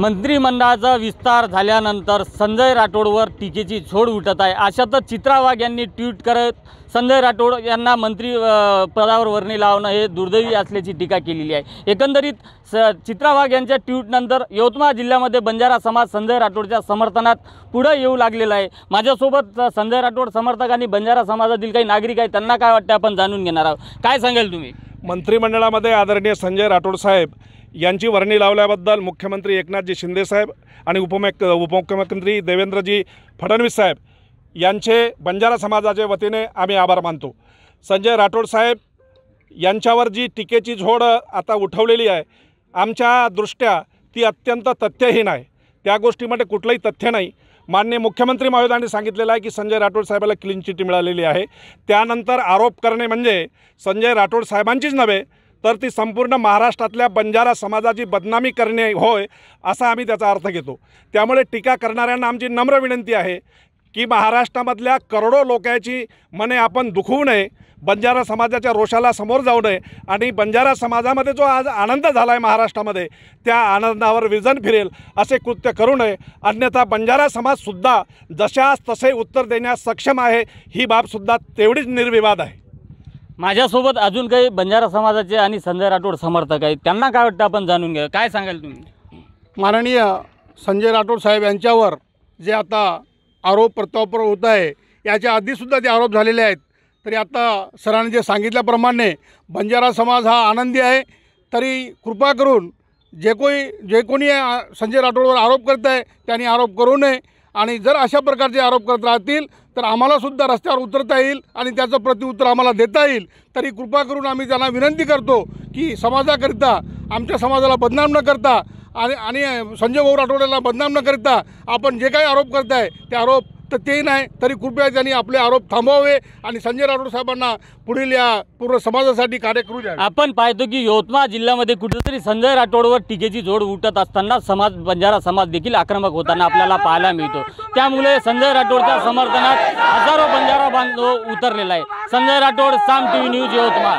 मंत्रिमंडळाचा विस्तार झाल्यानंतर संजय राठोडवर टीकेची झोड उठत आहे अशातच चित्रावाघ यांनी ट्विट करत संजय राठोड यांना मंत्री पदावर वर्णी लावणं हे दुर्दैवी असल्याची टीका केलेली आहे एकंदरीत स चित्रावाघ यांच्या ट्विटनंतर यवतमाळ जिल्ह्यामध्ये बंजारा समाज संजय राठोडच्या समर्थनात पुढं येऊ लागलेला आहे माझ्यासोबत संजय राठोड समर्थक आणि बंजारा समाजातील काही नागरिक आहेत त्यांना काय वाटतं आपण जाणून घेणार आहोत काय सांगेल तुम्ही मंत्रिमंडळामध्ये आदरणीय संजय राठोड साहेब यांची वर्णी लावल्याबद्दल मुख्यमंत्री एकनाथजी शिंदेसाहेब आणि उपमुख उपमुख्यमंत्री देवेंद्रजी फडणवीस साहेब यांचे बंजारा समाजाच्या वतीने आम्ही आभार मानतो संजय राठोड साहेब यांच्यावर जी टीकेची झोड आता उठवलेली आहे आमच्या दृष्ट्या ती अत्यंत तथ्यहीन आहे त्या गोष्टीमध्ये कुठलंही तथ्य नाही मान्य मुख्यमंत्री महोदयांनी सांगितलेलं आहे की संजय राठोड साहेबाला क्लीन चिट मिळालेली आहे त्यानंतर आरोप करणे म्हणजे संजय राठोड साहेबांचीच नव्हे तर ती संपूर्ण महाराष्ट्रातल्या बंजारा समाजाची बदनामी करणे होय असा आम्ही त्याचा अर्थ घेतो त्यामुळे टीका करणाऱ्यांना आमची नम्र विनंती आहे की महाराष्ट्रामधल्या करोडो लोकांची मने आपण दुखवू नये बंजारा समाजाच्या रोषाला समोर जाऊ नये आणि बंजारा समाजामध्ये जो आज आनंद झाला आहे महाराष्ट्रामध्ये त्या आनंदावर विजन फिरेल असे कृत्य करू नये अन्यथा बंजारा समाजसुद्धा जशास तसे उत्तर देण्यास सक्षम आहे ही बाबसुद्धा तेवढीच निर्विवाद आहे माझ्यासोबत अजून काही बंजारा समाजाचे आणि संजय राठोड समर्थक आहेत त्यांना काय वाटतं आपण जाणून घ्या काय सांगाल तुम्ही माननीय संजय राठोड साहेब यांच्यावर जे आता आरोप प्रत्यारोप होत आहे याच्या आधीसुद्धा ते आरोप झालेले आहेत तरी आता सरांनी जे सांगितल्याप्रमाणे बंजारा समाज हा आनंदी आहे तरी कृपा करून जे कोणी जे कोणी संजय राठोडवर आरोप करत आहे त्यांनी आरोप करू नये आणि जर अशा प्रकारचे आरोप करत राहतील तर आम्हालासुद्धा रस्त्यावर उतरता येईल आणि त्याचं प्रतिउत्तर आम्हाला देता येईल तरी कृपा करून आम्ही त्यांना विनंती करतो की समाजाकरिता आमच्या समाजाला बदनाम न करता आणि आणि संजय भाऊ राठोड्याला बदनाम न करता आपण जे काही आरोप आहे ते आरोप तर ते नाही तरी कृपया त्यांनी आपले आरोप थांबवावे आणि संजय राठोड साहेबांना पुढील या पूर्ण समाजासाठी कार्य करू द्या आपण पाहतो की यवतमाळ जिल्ह्यामध्ये कुठेतरी संजय राठोडवर टीकेची जोड उठत असताना समाज बंजारा समाज देखील आक्रमक होताना आपल्याला पाहायला मिळतो त्यामुळे संजय राठोडच्या समर्थनात हजारो बंजारा बांधव उतरलेला आहे Sanjay Rathod Saam T V news Yavatmal